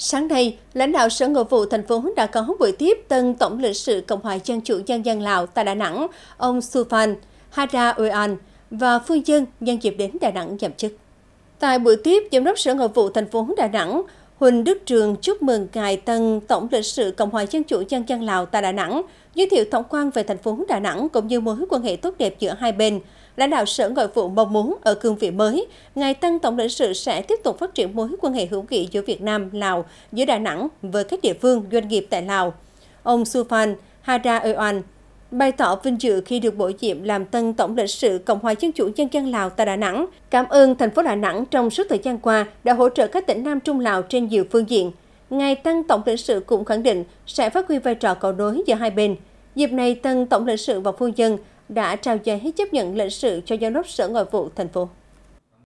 Sáng nay, lãnh đạo Sở Nội vụ thành phố đã có buổi tiếp tân Tổng lãnh sự Cộng hòa Dân chủ Nhân dân Lào tại Đà Nẵng, ông Sufan Hara Uyan và Phương Dân nhân dịp đến Đà Nẵng nhậm chức. Tại buổi tiếp, Giám đốc Sở Nội vụ thành phố Đà Nẵng, Huỳnh Đức Trường chúc mừng Ngài Tân, Tổng lãnh sự Cộng hòa Dân chủ Nhân dân Lào tại Đà Nẵng, giới thiệu tổng quan về thành phố Đà Nẵng cũng như mối quan hệ tốt đẹp giữa hai bên. Lãnh đạo Sở Ngoại vụ mong muốn ở cương vị mới, Ngài Tân Tổng lãnh sự sẽ tiếp tục phát triển mối quan hệ hữu nghị giữa Việt Nam, Lào, giữa Đà Nẵng với các địa phương, doanh nghiệp tại Lào. Ông Sufan Hada Eoan, Bày tỏ vinh dự khi được bổ nhiệm làm tân tổng lãnh sự Cộng hòa Dân chủ Nhân dân Lào tại Đà Nẵng, cảm ơn thành phố Đà Nẵng trong suốt thời gian qua đã hỗ trợ các tỉnh Nam Trung Lào trên nhiều phương diện. Ngài Tân Tổng lãnh sự cũng khẳng định sẽ phát huy vai trò cầu nối giữa hai bên. Dịp này, Tân Tổng lãnh sự và phu nhân đã trao giấy chấp nhận lãnh sự cho Giám đốc Sở Ngoại vụ thành phố.